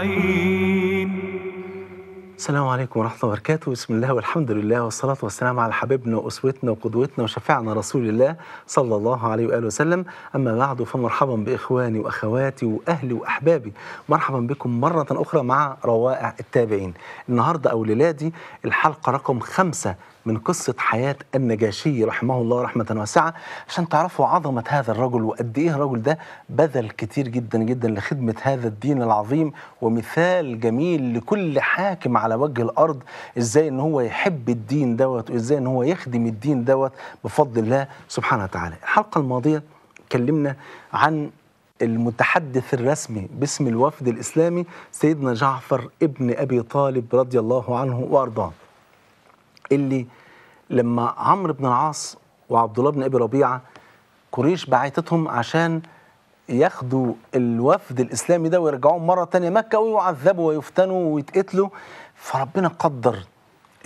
أجمعين السلام عليكم ورحمة الله وبركاته بسم الله والحمد لله والصلاة والسلام على حبيبنا وأسوتنا وقدوتنا وشفعنا رسول الله صلى الله عليه وآله وسلم أما بعد فمرحبا بإخواني وأخواتي وأهلي وأحبابي مرحبا بكم مرة أخرى مع روائع التابعين النهاردة أو ليلادي الحلقة رقم خمسة من قصة حياة النجاشي رحمه الله رحمة واسعة عشان تعرفوا عظمة هذا الرجل وقد إيه الرجل ده بذل كتير جدا جدا لخدمة هذا الدين العظيم ومثال جميل لكل حاكم على وجه الأرض إزاي إن هو يحب الدين دوت وإزاي إن هو يخدم الدين دوت بفضل الله سبحانه وتعالى الحلقة الماضية اتكلمنا عن المتحدث الرسمي باسم الوفد الإسلامي سيدنا جعفر ابن أبي طالب رضي الله عنه وأرضاه اللي لما عمرو بن العاص وعبد الله بن ابي ربيعه قريش بعتتهم عشان ياخدوا الوفد الاسلامي ده ويرجعوه مره تانية مكه ويعذبوا ويفتنوا ويتقتلوا فربنا قدر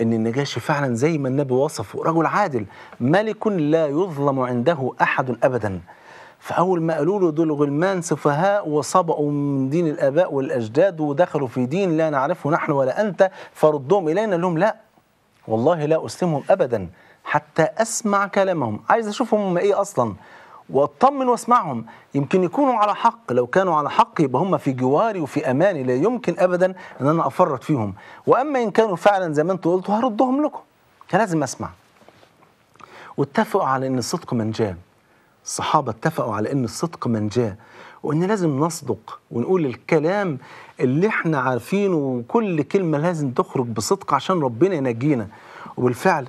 ان النجاشي فعلا زي ما النبي وصفه رجل عادل ملك لا يظلم عنده احد ابدا فاول ما قالوا له دول غلمان سفهاء وصبأوا من دين الاباء والاجداد ودخلوا في دين لا نعرفه نحن ولا انت فردهم الينا لهم لا والله لا اسلمهم ابدا حتى اسمع كلامهم عايز اشوفهم هم ايه اصلا واطمن واسمعهم يمكن يكونوا على حق لو كانوا على حق يبقى هم في جواري وفي اماني لا يمكن ابدا ان انا افرط فيهم واما ان كانوا فعلا زي ما انتوا قلتوا هردهم لكم كان لازم اسمع واتفقوا على ان الصدق منجاه الصحابه اتفقوا على ان الصدق منجاه وان لازم نصدق ونقول الكلام اللي احنا عارفينه وكل كلمه لازم تخرج بصدق عشان ربنا ينجينا وبالفعل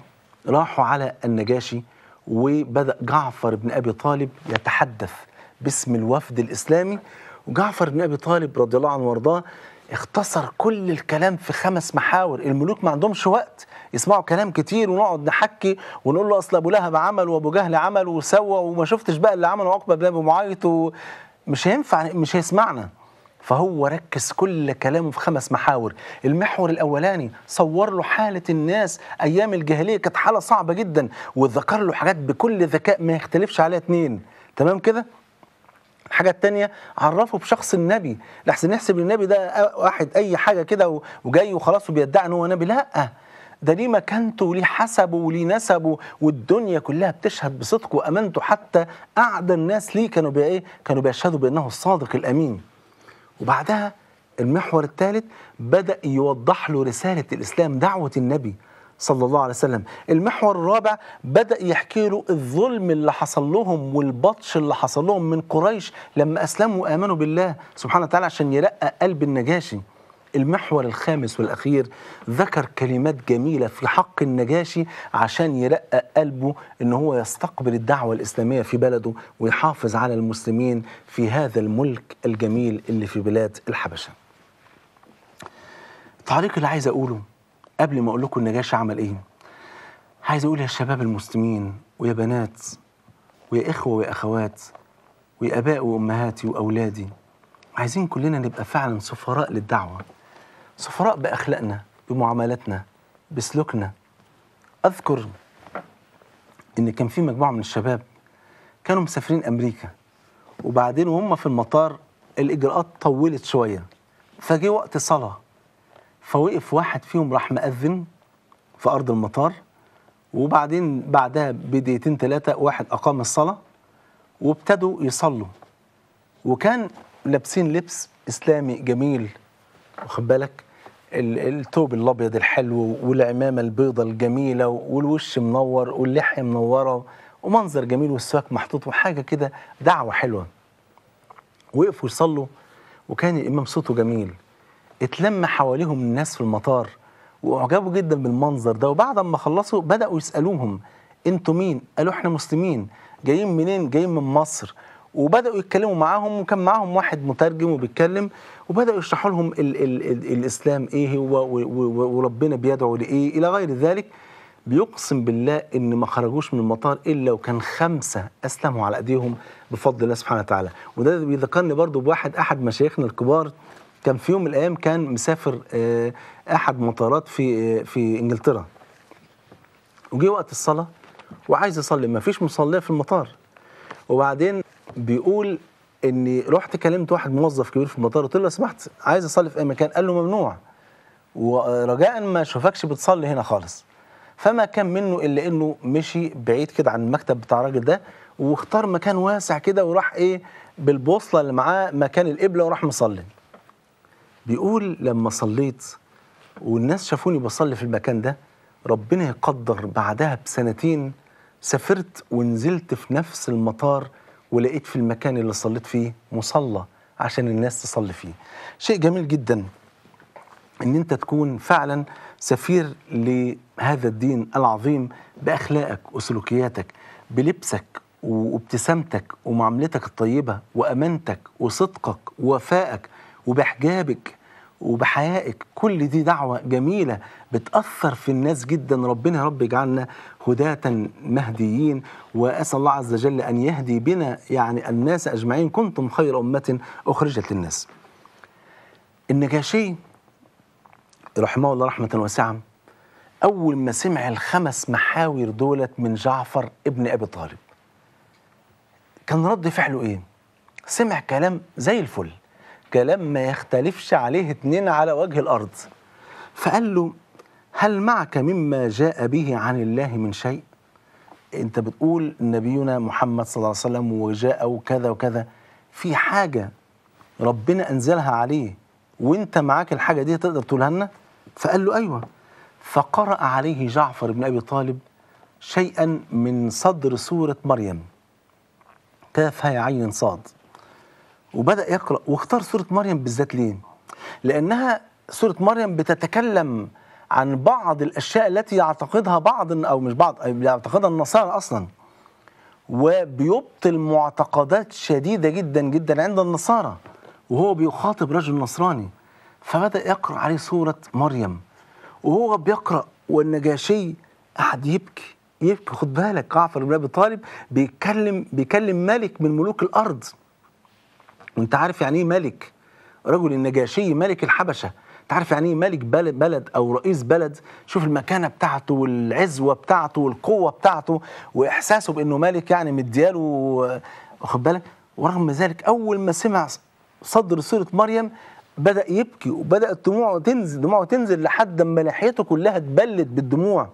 راحوا على النجاشي وبدا جعفر بن ابي طالب يتحدث باسم الوفد الاسلامي وجعفر بن ابي طالب رضي الله عنه وارضاه اختصر كل الكلام في خمس محاور الملوك ما عندهمش وقت يسمعوا كلام كتير ونقعد نحكي ونقول له اصل ابو لهب عمل وابو جهل عمل وسوى وما شفتش بقى اللي عمله عقبه بن ابي معيط و... مش هينفع مش هيسمعنا فهو ركز كل كلامه في خمس محاور المحور الأولاني صور له حالة الناس أيام الجاهلية كانت حالة صعبة جدا وذكر له حاجات بكل ذكاء ما يختلفش عليها اتنين تمام كده الحاجة التانية عرفه بشخص النبي لحسن نحسب النبي ده واحد أي حاجة كده وجاي وخلاص وبيدعي إن هو نبي لأ ده ليه مكانته وليه حسبه وليه نسبه والدنيا كلها بتشهد بصدقه وامانته حتى اعدى الناس ليه كانوا بايه؟ ايه كانوا بيشهدوا بانه الصادق الامين وبعدها المحور الثالث بدا يوضح له رساله الاسلام دعوه النبي صلى الله عليه وسلم المحور الرابع بدأ يحكي له الظلم اللي حصل لهم والبطش اللي حصل لهم من قريش لما أسلموا وآمنوا بالله سبحانه وتعالى عشان يرقى قلب النجاشي المحور الخامس والأخير ذكر كلمات جميلة في حق النجاشي عشان يرقى قلبه إن هو يستقبل الدعوة الإسلامية في بلده ويحافظ على المسلمين في هذا الملك الجميل اللي في بلاد الحبشة التعليق اللي عايز أقوله قبل ما أقول لكم النجاشي عمل إيه عايز أقول يا شباب المسلمين ويا بنات ويا إخوة ويا أخوات ويا آباء وأمهاتي وأولادي عايزين كلنا نبقى فعلا سفراء للدعوه صفراء بأخلاقنا بمعاملاتنا بسلوكنا أذكر إن كان في مجموعة من الشباب كانوا مسافرين أمريكا وبعدين وهم في المطار الإجراءات طولت شوية فجه وقت صلاة فوقف واحد فيهم راح مأذن في أرض المطار وبعدين بعدها بدقيقتين ثلاثة واحد أقام الصلاة وابتدوا يصلوا وكان لابسين لبس إسلامي جميل واخد بالك الثوب الابيض الحلو والعمامه البيضه الجميله والوش منور واللحيه منوره ومنظر جميل والسواك محطوط وحاجه كده دعوه حلوه وقفوا يصلوا وكان الامام صوته جميل اتلم حواليهم الناس في المطار واعجبوا جدا بالمنظر ده وبعد ما خلصوا بداوا يسالوهم انتوا مين قالوا احنا مسلمين جايين منين جايين من مصر وبداوا يتكلموا معاهم وكان معاهم واحد مترجم وبيتكلم وبداوا يشرحوا لهم الـ الـ الـ الاسلام ايه هو وربنا بيدعو لايه الى غير ذلك بيقسم بالله ان ما خرجوش من المطار الا وكان خمسه اسلموا على ايديهم بفضل الله سبحانه وتعالى وده بيذكرني برضو بواحد احد مشايخنا الكبار كان في يوم من الايام كان مسافر آه، احد مطارات في آه، في انجلترا وجه وقت الصلاه وعايز يصلي ما فيش مصليه في المطار وبعدين بيقول اني رحت كلمت واحد موظف كبير في المطار قلت له لو سمحت عايز اصلي في اي مكان قال له ممنوع ورجاء ما اشوفكش بتصلي هنا خالص فما كان منه الا انه مشي بعيد كده عن المكتب بتاع الراجل ده واختار مكان واسع كده وراح ايه بالبوصله اللي معاه مكان القبله وراح مصلي بيقول لما صليت والناس شافوني بصلي في المكان ده ربنا يقدر بعدها بسنتين سافرت ونزلت في نفس المطار ولقيت في المكان اللي صليت فيه مصلى عشان الناس تصلي فيه شيء جميل جدا ان انت تكون فعلا سفير لهذا الدين العظيم باخلاقك وسلوكياتك بلبسك وابتسامتك ومعاملتك الطيبه وامانتك وصدقك ووفائك وبحجابك وبحيائك كل دي دعوة جميلة بتأثر في الناس جدا ربنا يا رب يجعلنا هداة مهديين وأسأل الله عز وجل أن يهدي بنا يعني الناس أجمعين كنتم خير أمة أخرجت للناس النجاشي رحمه الله رحمة واسعة أول ما سمع الخمس محاور دولت من جعفر ابن أبي طالب كان رد فعله إيه؟ سمع كلام زي الفل كلام ما يختلفش عليه اتنين على وجه الأرض فقال له هل معك مما جاء به عن الله من شيء انت بتقول نبينا محمد صلى الله عليه وسلم وجاء وكذا وكذا في حاجة ربنا أنزلها عليه وانت معاك الحاجة دي تقدر تقولها لنا فقال له أيوة فقرأ عليه جعفر بن أبي طالب شيئا من صدر سورة مريم كافها هي عين صاد وبدأ يقرأ واختار سورة مريم بالذات ليه؟ لأنها سورة مريم بتتكلم عن بعض الأشياء التي يعتقدها بعض أو مش بعض يعتقدها النصارى أصلا وبيبطل معتقدات شديدة جدا جدا عند النصارى وهو بيخاطب رجل نصراني فبدأ يقرأ عليه سورة مريم وهو بيقرأ والنجاشي قعد يبكي يبكي خد بالك جعفر بن أبي طالب بيتكلم بيكلم ملك من ملوك الأرض انت عارف يعني ايه ملك رجل النجاشي ملك الحبشه انت عارف يعني ايه ملك بلد, بلد او رئيس بلد شوف المكانه بتاعته والعزوه بتاعته والقوه بتاعته واحساسه بانه ملك يعني مدياله واخد بالك ورغم ذلك اول ما سمع صدر سوره مريم بدا يبكي وبدات دموعه تنزل دموعه تنزل لحد ما لحيته كلها اتبلت بالدموع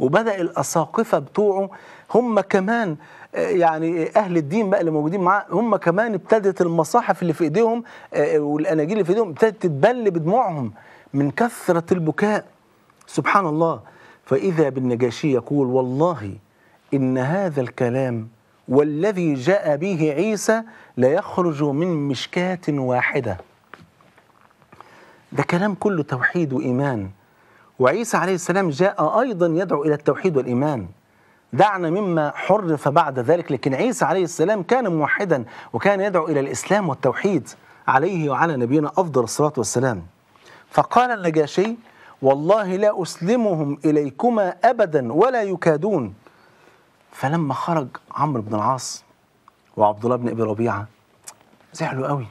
وبدا الاساقفه بتوعه هم كمان آه، يعني اهل الدين بقى اللي موجودين معاه هم كمان ابتدت المصاحف اللي في ايديهم آه، آه، والاناجيل اللي في ايديهم ابتدت تتبل بدموعهم من كثره البكاء سبحان الله فاذا بالنجاشي يقول والله ان هذا الكلام والذي جاء به عيسى ليخرج من مشكاه واحده ده كلام كله توحيد وايمان وعيسى عليه السلام جاء أيضا يدعو إلى التوحيد والإيمان دعنا مما حرف بعد ذلك لكن عيسى عليه السلام كان موحدا وكان يدعو إلى الإسلام والتوحيد عليه وعلى نبينا أفضل الصلاة والسلام فقال النجاشي والله لا أسلمهم إليكما أبدا ولا يكادون فلما خرج عمرو بن العاص وعبد الله بن أبي ربيعة زعلوا قوي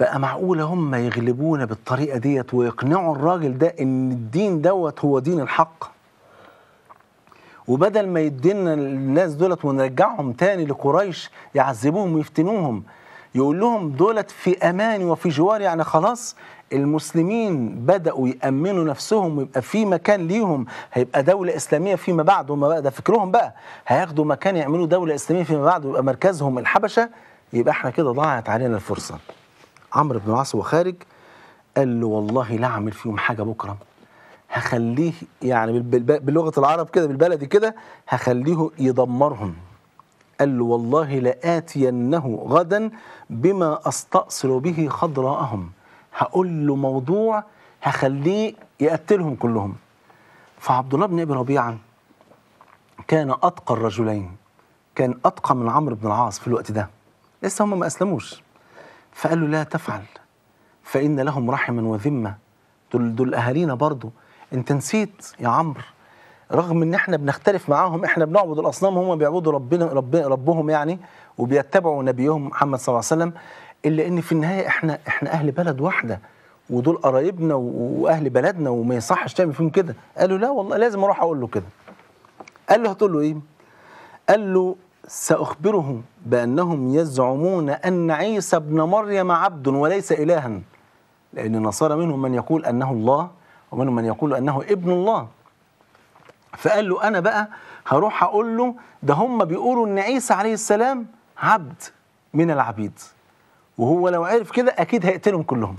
بقى معقوله هم يغلبونا بالطريقه ديت ويقنعوا الراجل ده ان الدين دوت هو دين الحق وبدل ما يدينا الناس دولت ونرجعهم تاني لقريش يعذبوهم ويفتنوهم يقول لهم دولت في أمان وفي جوار يعني خلاص المسلمين بدأوا يأمنوا نفسهم ويبقى في مكان ليهم هيبقى دولة إسلامية فيما بعد وما بقى ده فكرهم بقى هياخدوا مكان يعملوا دولة إسلامية فيما بعد ويبقى مركزهم الحبشة يبقى احنا كده ضاعت علينا الفرصة عمرو بن العاص وخارج قال له والله لا اعمل فيهم حاجه بكره هخليه يعني بلغه العرب كده بالبلدي كده هخليه يدمرهم قال له والله لآتينه غدا بما أستأصل به خضراءهم هقول له موضوع هخليه يقتلهم كلهم فعبد الله بن أبي ربيعة كان أتقى الرجلين كان أتقى من عمرو بن العاص في الوقت ده لسه هم ما أسلموش فقال له لا تفعل فإن لهم رحما وذمة دول, دول أهالينا برضو أنت نسيت يا عمرو رغم ان احنا بنختلف معاهم احنا بنعبد الاصنام هم بيعبدوا ربنا رب ربهم يعني وبيتبعوا نبيهم محمد صلى الله عليه وسلم الا ان في النهايه احنا احنا اهل بلد واحده ودول قرايبنا واهل بلدنا وما يصحش تعمل فيهم كده قالوا لا والله لازم اروح اقول له كده قال له هتقول له ايه قال له سأخبرهم بأنهم يزعمون أن عيسى ابن مريم عبد وليس إلها لأن النصارى منهم من يقول أنه الله ومنهم من يقول أنه ابن الله فقال له أنا بقى هروح أقول له ده هم بيقولوا أن عيسى عليه السلام عبد من العبيد وهو لو عرف كده أكيد هيقتلهم كلهم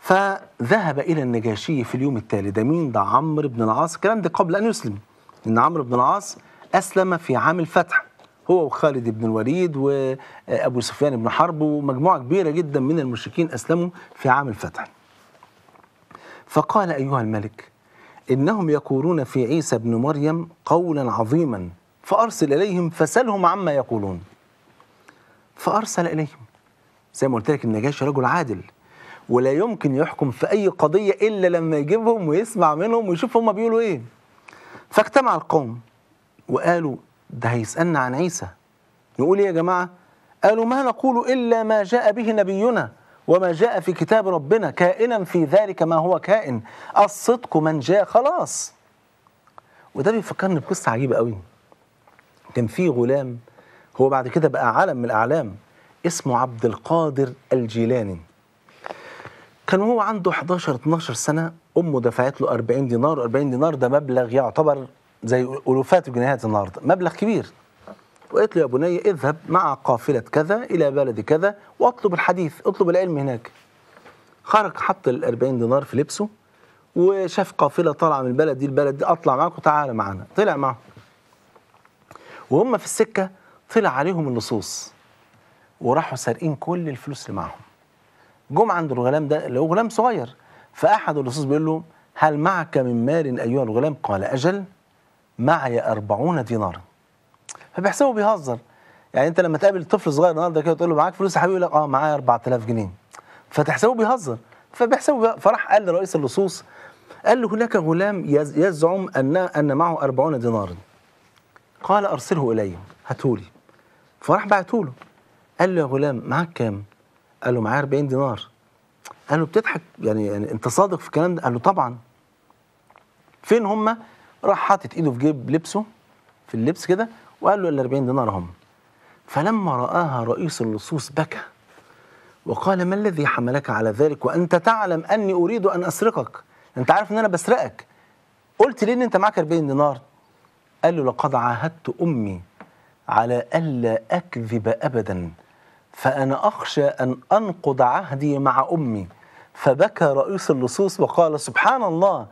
فذهب إلى النجاشي في اليوم التالي ده مين ده عمرو بن العاص الكلام ده قبل أن يسلم إن عمرو بن العاص أسلم في عام الفتح هو وخالد بن الوليد وأبو سفيان بن حرب ومجموعة كبيرة جدا من المشركين أسلموا في عام الفتح فقال أيها الملك إنهم يقولون في عيسى بن مريم قولا عظيما فأرسل إليهم فسلهم عما يقولون فأرسل إليهم زي ما قلت لك النجاشي رجل عادل ولا يمكن يحكم في أي قضية إلا لما يجيبهم ويسمع منهم ويشوف هما بيقولوا إيه فاجتمع القوم وقالوا ده هيسألنا عن عيسى نقول ايه يا جماعة قالوا ما نقول إلا ما جاء به نبينا وما جاء في كتاب ربنا كائنا في ذلك ما هو كائن الصدق من جاء خلاص وده بيفكرني بقصة عجيبة قوي كان في غلام هو بعد كده بقى علم من الأعلام اسمه عبد القادر الجيلاني كان هو عنده 11 12 سنة أمه دفعت له 40 دينار 40 دينار ده مبلغ يعتبر زي الوفات وجنيهات النهارده مبلغ كبير وقالت له يا بني اذهب مع قافله كذا الى بلد كذا واطلب الحديث اطلب العلم هناك خرج حط ال 40 دينار في لبسه وشاف قافله طالعه من البلد دي البلد دي اطلع معاك وتعالى معانا طلع معاهم وهم في السكه طلع عليهم اللصوص وراحوا سارقين كل الفلوس اللي معاهم جم عند الغلام ده اللي هو غلام صغير فاحد اللصوص بيقول له هل معك من مال ايها الغلام قال اجل معي 40 دينارا فبيحسبه بيهزر يعني انت لما تقابل طفل صغير النهارده كده تقول له معاك فلوس يا حبيبي يقول لك اه معايا 4000 جنيه فتحسبه بيهزر فبيحسبه فراح قال لرئيس اللصوص قال له هناك غلام يزعم ان ان معه 40 دينارا قال ارسله الي هاته لي فراح بعته له قال له يا غلام معاك كام؟ قال له معايا 40 دينار قال له بتضحك يعني, يعني انت صادق في الكلام ده؟ قال له طبعا فين هم؟ راح حاطط ايده في جيب لبسه في اللبس كده وقال له ال 40 دينار هم فلما رآها رئيس اللصوص بكى وقال ما الذي حملك على ذلك وأنت تعلم أني أريد أن أسرقك أنت عارف أن أنا بسرقك قلت ليه أن أنت معاك 40 دينار قال له لقد عاهدت أمي على ألا أكذب أبدا فأنا أخشى أن أنقض عهدي مع أمي فبكى رئيس اللصوص وقال سبحان الله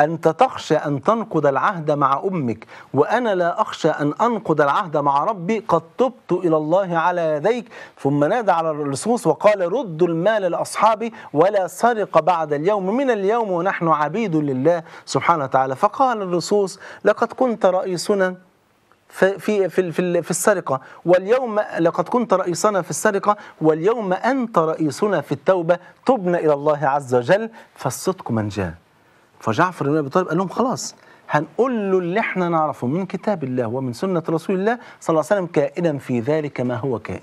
أنت تخشى أن تنقض العهد مع أمك وأنا لا أخشى أن أنقض العهد مع ربي قد تبت إلى الله على يديك ثم نادى على اللصوص وقال ردوا المال لأصحابي ولا سرق بعد اليوم من اليوم ونحن عبيد لله سبحانه وتعالى فقال اللصوص لقد كنت رئيسنا في في في في السرقه واليوم لقد كنت رئيسنا في السرقه واليوم انت رئيسنا في التوبه تبنا الى الله عز وجل فالصدق منجاه فجعفر بن ابي طالب قال لهم خلاص هنقول له اللي احنا نعرفه من كتاب الله ومن سنه رسول الله صلى الله عليه وسلم كائنا في ذلك ما هو كائن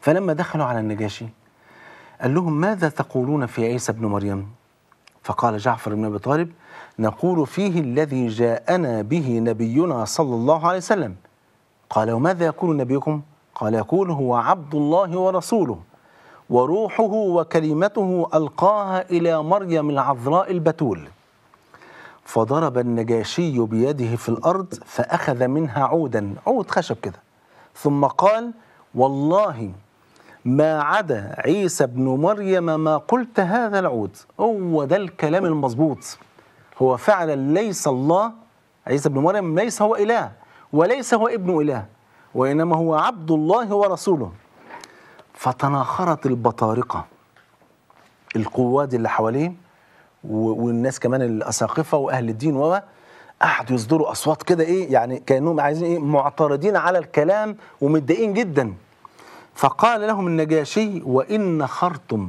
فلما دخلوا على النجاشي قال لهم ماذا تقولون في عيسى بن مريم فقال جعفر بن ابي طالب نقول فيه الذي جاءنا به نبينا صلى الله عليه وسلم قال وماذا يقول نبيكم قال يقول هو عبد الله ورسوله وروحه وكلمته ألقاها إلى مريم العذراء البتول فضرب النجاشي بيده في الأرض فأخذ منها عودا عود خشب كده ثم قال والله ما عدا عيسى ابن مريم ما قلت هذا العود هو ده الكلام المظبوط هو فعلا ليس الله عيسى بن مريم ليس هو إله وليس هو ابن إله وإنما هو عبد الله ورسوله فتناخرت البطارقة القواد اللي حواليه والناس كمان الأساقفة وأهل الدين و قعدوا يصدروا أصوات كده إيه يعني كأنهم عايزين إيه معترضين على الكلام ومتضايقين جدا فقال لهم النجاشي وإن نخرتم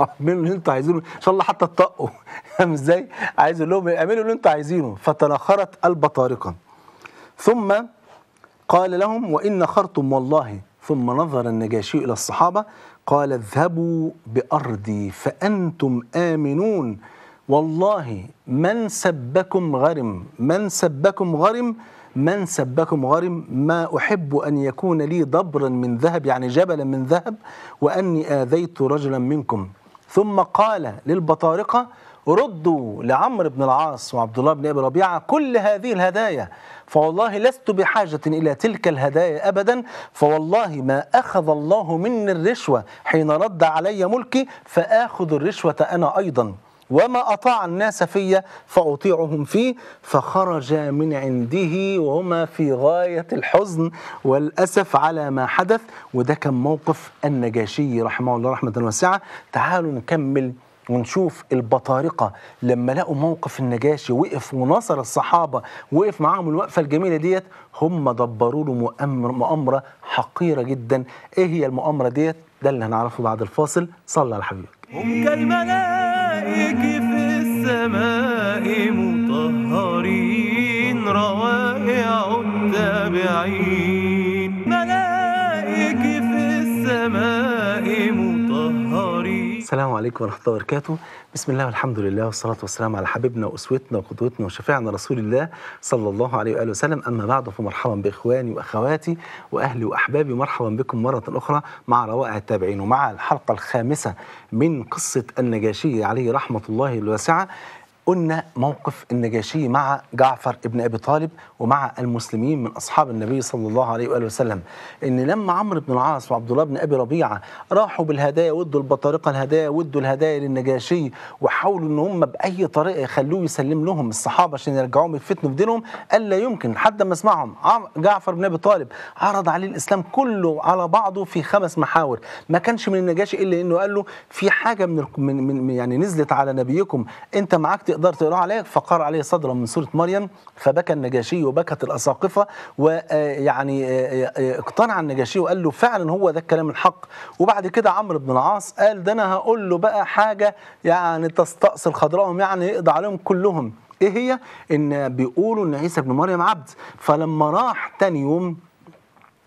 اعملوا اللي انتوا عايزينه ان شاء الله حتى تطقوا فاهم ازاي؟ عايز اقول لهم اعملوا اللي انتوا عايزينه فتنخرت البطارقه ثم قال لهم وان خرتم والله ثم نظر النجاشي الى الصحابه قال اذهبوا بارضي فانتم امنون والله من سبكم غرم من سبكم غرم من سبكم غرم ما أحب أن يكون لي ضبرا من ذهب يعني جبلا من ذهب وأني آذيت رجلا منكم ثم قال للبطارقة ردوا لعمرو بن العاص وعبد الله بن أبي ربيعة كل هذه الهدايا فوالله لست بحاجة إلى تلك الهدايا أبدا فوالله ما أخذ الله مني الرشوة حين رد علي ملكي فآخذ الرشوة أنا أيضا وما أطاع الناس في فأطيعهم فيه فخرج من عنده وهما في غاية الحزن والأسف على ما حدث وده كان موقف النجاشي رحمه الله رحمة واسعة تعالوا نكمل ونشوف البطارقة لما لقوا موقف النجاشي وقف ونصر الصحابة وقف معاهم الوقفة الجميلة ديت هم دبروا له مؤامرة, مؤامرة حقيرة جدا ايه هي المؤامرة ديت ده اللي هنعرفه بعد الفاصل صلى على حبيبك هم كالملائكة أولئك في السماء مطهرين روائع التابعين السلام عليكم ورحمة الله وبركاته بسم الله والحمد لله والصلاة والسلام على حبيبنا وأسوتنا وقدوتنا وشفيعنا رسول الله صلى الله عليه وآله وسلم أما بعد فمرحبا بإخواني وأخواتي وأهلي وأحبابي مرحبا بكم مرة أخرى مع روائع التابعين ومع الحلقة الخامسة من قصة النجاشي عليه رحمة الله الواسعة قلنا موقف النجاشي مع جعفر ابن ابي طالب ومع المسلمين من اصحاب النبي صلى الله عليه واله وسلم ان لما عمرو بن العاص وعبد الله بن ابي ربيعه راحوا بالهدايا ودوا البطارقه الهدايا ودوا الهدايا للنجاشي وحاولوا ان هم باي طريقه يخلوه يسلم لهم الصحابه عشان يرجعوهم يفتنوا في دينهم قال لا يمكن حد ما اسمعهم جعفر بن ابي طالب عرض عليه الاسلام كله على بعضه في خمس محاور ما كانش من النجاشي الا انه قال له في حاجه من, من يعني نزلت على نبيكم انت معاك تقدر تقرا عليه فقر عليه صدرا من سوره مريم فبكى النجاشي وبكت الاساقفه ويعني آه، آه، آه، اقتنع النجاشي وقال له فعلا هو ده الكلام الحق وبعد كده عمرو بن العاص قال ده انا هقول له بقى حاجه يعني تستأصل خضراهم يعني يقضي عليهم كلهم ايه هي ان بيقولوا ان عيسى ابن مريم عبد فلما راح تاني يوم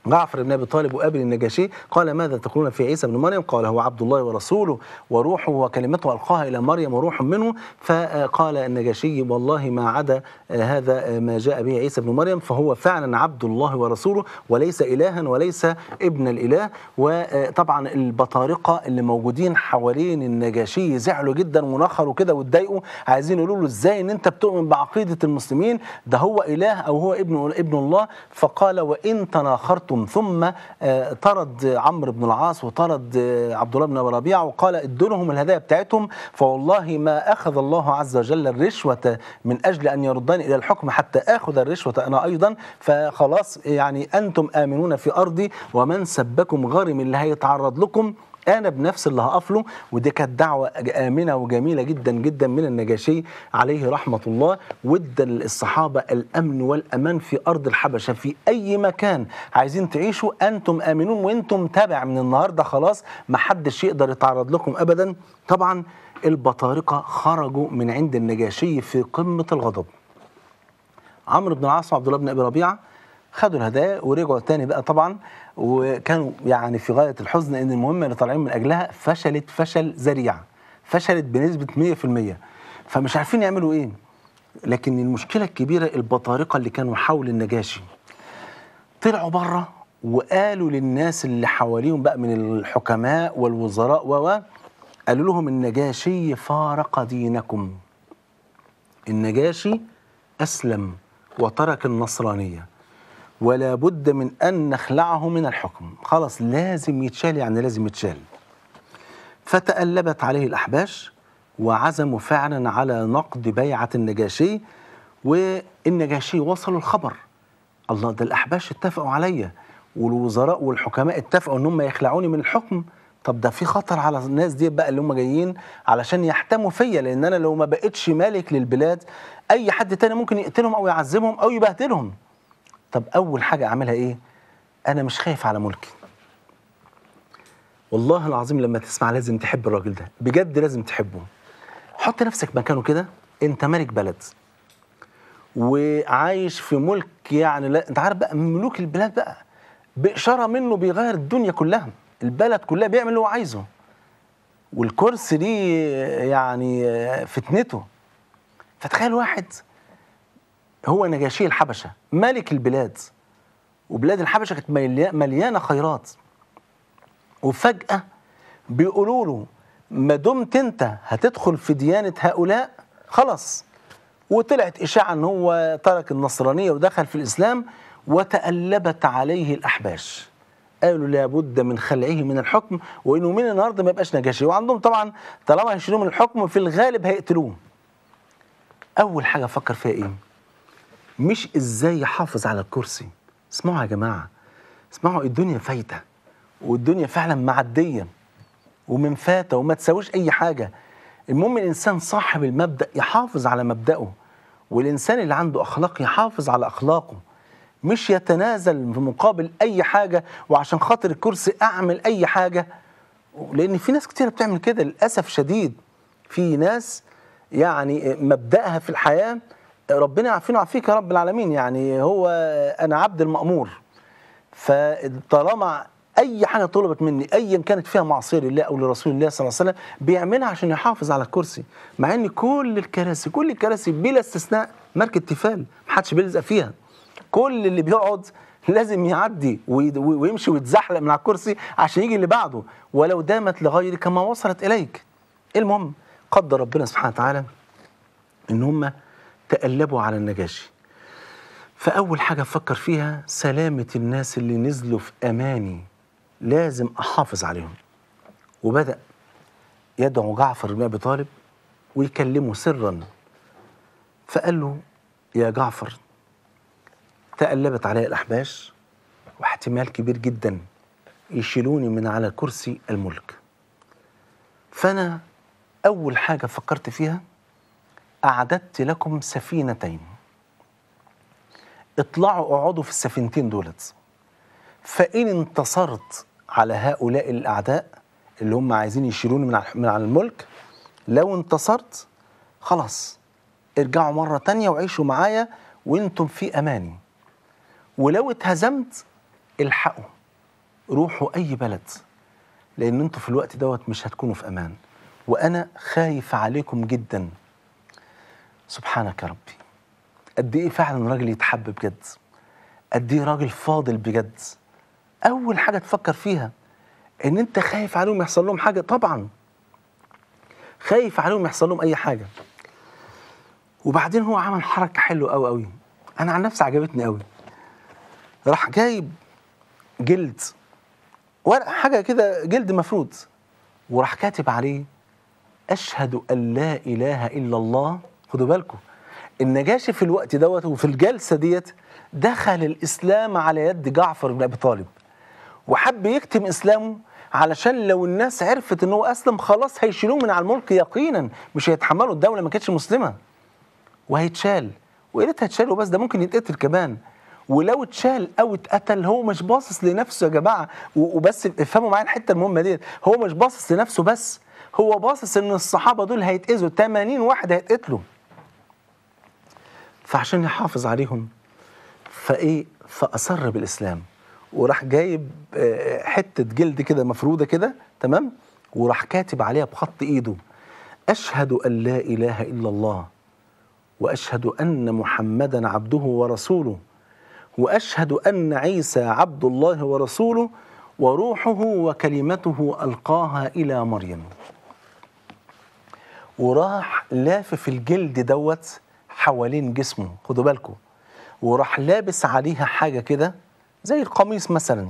جعفر بن ابي طالب وقابل النجاشي قال ماذا تقولون في عيسى بن مريم قال هو عبد الله ورسوله وروحه وكلمته القاها الى مريم وروح منه فقال النجاشي والله ما عدا آه، هذا آه، ما جاء به عيسى بن مريم فهو فعلا عبد الله ورسوله وليس الها وليس ابن الاله وطبعا آه، البطارقه اللي موجودين حوالين النجاشي زعلوا جدا ونخروا كده واتضايقوا عايزين يقولوا له ازاي ان انت بتؤمن بعقيده المسلمين ده هو اله او هو ابن ابن الله فقال وان تناخرت أنتم ثم آه، طرد عمرو بن العاص وطرد آه، عبد الله بن ربيعة وقال ادوا لهم الهدايا بتاعتهم فوالله ما أخذ الله عز وجل الرشوة من أجل أن يردني إلى الحكم حتى آخذ الرشوة أنا أيضا فخلاص يعني أنتم آمنون في أرضي ومن سبكم غرم اللي هيتعرض لكم انا بنفس اللي هقف له ودي كانت دعوه امنه وجميله جدا جدا من النجاشي عليه رحمه الله ودى للصحابه الامن والامان في ارض الحبشه في اي مكان عايزين تعيشوا انتم امنون وانتم تابع من النهارده خلاص ما حدش يقدر يتعرض لكم ابدا طبعا البطارقه خرجوا من عند النجاشي في قمه الغضب عمرو بن العاص وعبد الله بن ابي ربيعه خدوا الهدايا ورجعوا تاني بقى طبعا وكانوا يعني في غايه الحزن ان المهمه اللي طالعين من اجلها فشلت فشل ذريع فشلت بنسبه 100% فمش عارفين يعملوا ايه لكن المشكله الكبيره البطارقه اللي كانوا حول النجاشي طلعوا بره وقالوا للناس اللي حواليهم بقى من الحكماء والوزراء و قالوا لهم النجاشي فارق دينكم النجاشي اسلم وترك النصرانيه ولا بد من أن نخلعه من الحكم خلاص لازم يتشال يعني لازم يتشال فتألبت عليه الأحباش وعزموا فعلا على نقد بيعة النجاشي والنجاشي وصلوا الخبر الله ده الأحباش اتفقوا عليا والوزراء والحكماء اتفقوا ان هم يخلعوني من الحكم طب ده في خطر على الناس دي بقى اللي هم جايين علشان يحتموا فيا لان انا لو ما بقتش مالك للبلاد اي حد تاني ممكن يقتلهم او يعذبهم او يبهدلهم طب اول حاجه اعملها ايه انا مش خايف على ملكي والله العظيم لما تسمع لازم تحب الراجل ده بجد لازم تحبه حط نفسك مكانه كده انت ملك بلد وعايش في ملك يعني لا انت عارف بقى ملوك البلاد بقى بإشارة منه بيغير الدنيا كلها البلد كلها بيعمل اللي هو عايزه والكرسي دي يعني آه، فتنته فتخيل واحد هو نجاشي الحبشة ملك البلاد وبلاد الحبشة كانت مليانة خيرات وفجأة بيقولوا له ما دمت انت هتدخل في ديانة هؤلاء خلاص وطلعت إشاعة ان هو ترك النصرانية ودخل في الإسلام وتالبت عليه الأحباش قالوا لابد من خلعه من الحكم وانه من النهارده ما يبقاش نجاشي وعندهم طبعا طالما هيشيلوه من الحكم في الغالب هيقتلوه اول حاجه فكر فيها ايه مش ازاي يحافظ على الكرسي اسمعوا يا جماعه اسمعوا الدنيا فايته والدنيا فعلا معديه ومن فاته وما تساويش اي حاجه المهم الانسان صاحب المبدا يحافظ على مبداه والانسان اللي عنده اخلاق يحافظ على اخلاقه مش يتنازل في مقابل اي حاجه وعشان خاطر الكرسي اعمل اي حاجه لان في ناس كتير بتعمل كده للاسف شديد في ناس يعني مبداها في الحياه ربنا يعافينا ويعافيك يا رب العالمين يعني هو انا عبد المامور فطالما اي حاجه طلبت مني ايا كانت فيها معصيه لله او لرسول الله صلى الله عليه وسلم بيعملها عشان يحافظ على الكرسي مع ان كل الكراسي كل الكراسي بلا استثناء ماركه تيفال محدش بيلزق فيها كل اللي بيقعد لازم يعدي ويمشي ويتزحلق من على الكرسي عشان يجي اللي بعده ولو دامت لغيرك ما وصلت اليك المهم قدر ربنا سبحانه وتعالى ان هم تقلبوا على النجاشي فأول حاجة أفكر فيها سلامة الناس اللي نزلوا في أماني لازم أحافظ عليهم وبدأ يدعو جعفر بن أبي طالب ويكلمه سرا فقال له يا جعفر تقلبت علي الأحباش واحتمال كبير جدا يشيلوني من على كرسي الملك فأنا أول حاجة فكرت فيها أعددت لكم سفينتين اطلعوا اقعدوا في السفينتين دولت فإن انتصرت على هؤلاء الأعداء اللي هم عايزين يشيلوني من على الملك لو انتصرت خلاص ارجعوا مرة تانية وعيشوا معايا وانتم في أماني ولو اتهزمت الحقوا روحوا أي بلد لأن انتم في الوقت دوت مش هتكونوا في أمان وأنا خايف عليكم جداً سبحانك يا ربي قد ايه فعلا راجل يتحب بجد قد ايه راجل فاضل بجد اول حاجه تفكر فيها ان انت خايف عليهم يحصل لهم حاجه طبعا خايف عليهم يحصل لهم اي حاجه وبعدين هو عمل حركه حلوه قوي قوي انا عن نفسي عجبتني قوي راح جايب جلد ورق حاجه كده جلد مفروض وراح كاتب عليه اشهد ان لا اله الا الله خدوا بالكم النجاشي في الوقت دوت وفي الجلسة ديت دخل الإسلام على يد جعفر بن أبي طالب وحب يكتم إسلامه علشان لو الناس عرفت ان هو اسلم خلاص هيشيلوه من على الملك يقينا مش هيتحملوا الدوله ما كانتش مسلمه وهيتشال ويا ريت هيتشال وبس ده ممكن يتقتل كمان ولو اتشال او اتقتل هو مش باصص لنفسه يا جماعه وبس افهموا معايا الحته المهمه ديت هو مش باصص لنفسه بس هو باصص ان الصحابه دول هيتاذوا 80 واحد هيتقتلوا فعشان يحافظ عليهم فايه فاصر بالاسلام وراح جايب آه، حته جلد كده مفروده كده تمام وراح كاتب عليها بخط ايده اشهد ان لا اله الا الله واشهد ان محمدا عبده ورسوله واشهد ان عيسى عبد الله ورسوله وروحه وكلمته القاها الى مريم وراح لافف الجلد دوت حوالين جسمه خدوا بالكم وراح لابس عليها حاجه كده زي القميص مثلا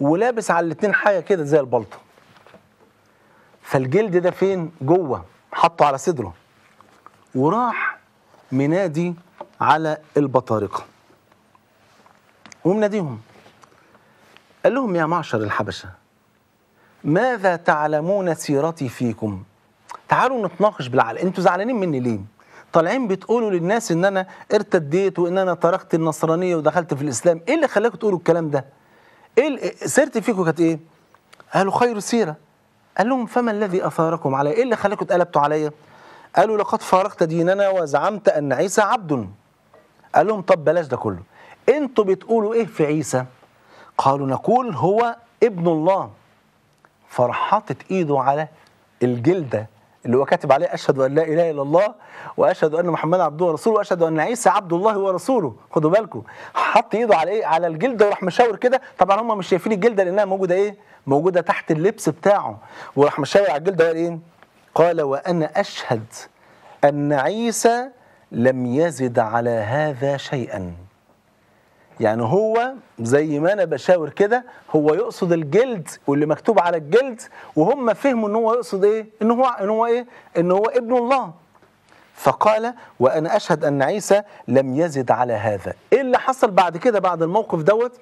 ولابس على الاثنين حاجه كده زي البلطه فالجلد ده فين جوه حطه على صدره وراح منادي على البطارقه ومناديهم قال لهم يا معشر الحبشه ماذا تعلمون سيرتي فيكم تعالوا نتناقش بالعقل انتوا زعلانين مني ليه طالعين بتقولوا للناس ان انا ارتديت وان انا تركت النصرانيه ودخلت في الاسلام ايه اللي خلاكم تقولوا الكلام ده ايه سيرتي فيكم كانت ايه قالوا خير سيره قال لهم فما الذي اثاركم علي ايه اللي خلاكم اتقلبتوا عليا قالوا لقد فارقت ديننا وزعمت ان عيسى عبد قال لهم طب بلاش ده كله انتوا بتقولوا ايه في عيسى قالوا نقول هو ابن الله فرحطت ايده على الجلده اللي هو كاتب عليه اشهد ان لا اله الا الله واشهد ان محمدا عبده ورسوله واشهد ان عيسى عبد الله ورسوله خدوا بالكم حط ايده على ايه على الجلده وراح مشاور كده طبعا هم مش شايفين الجلده لانها موجوده ايه موجوده تحت اللبس بتاعه وراح مشاور على الجلده وقال ايه قال وانا اشهد ان عيسى لم يزد على هذا شيئا يعني هو زي ما انا بشاور كده هو يقصد الجلد واللي مكتوب على الجلد وهم فهموا ان هو يقصد ايه ان هو ان هو ايه ان هو ابن الله فقال وانا اشهد ان عيسى لم يزد على هذا ايه اللي حصل بعد كده بعد الموقف دوت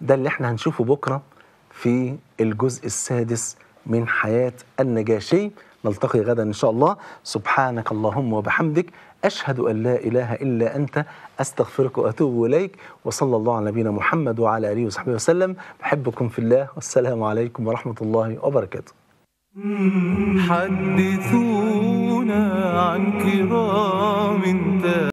ده اللي احنا هنشوفه بكره في الجزء السادس من حياه النجاشي نلتقي غدا ان شاء الله سبحانك اللهم وبحمدك أشهد أن لا إله إلا أنت أستغفرك وأتوب إليك وصلى الله على نبينا محمد وعلى آله وصحبه وسلم بحبكم في الله والسلام عليكم ورحمة الله وبركاته حدثونا عن كرام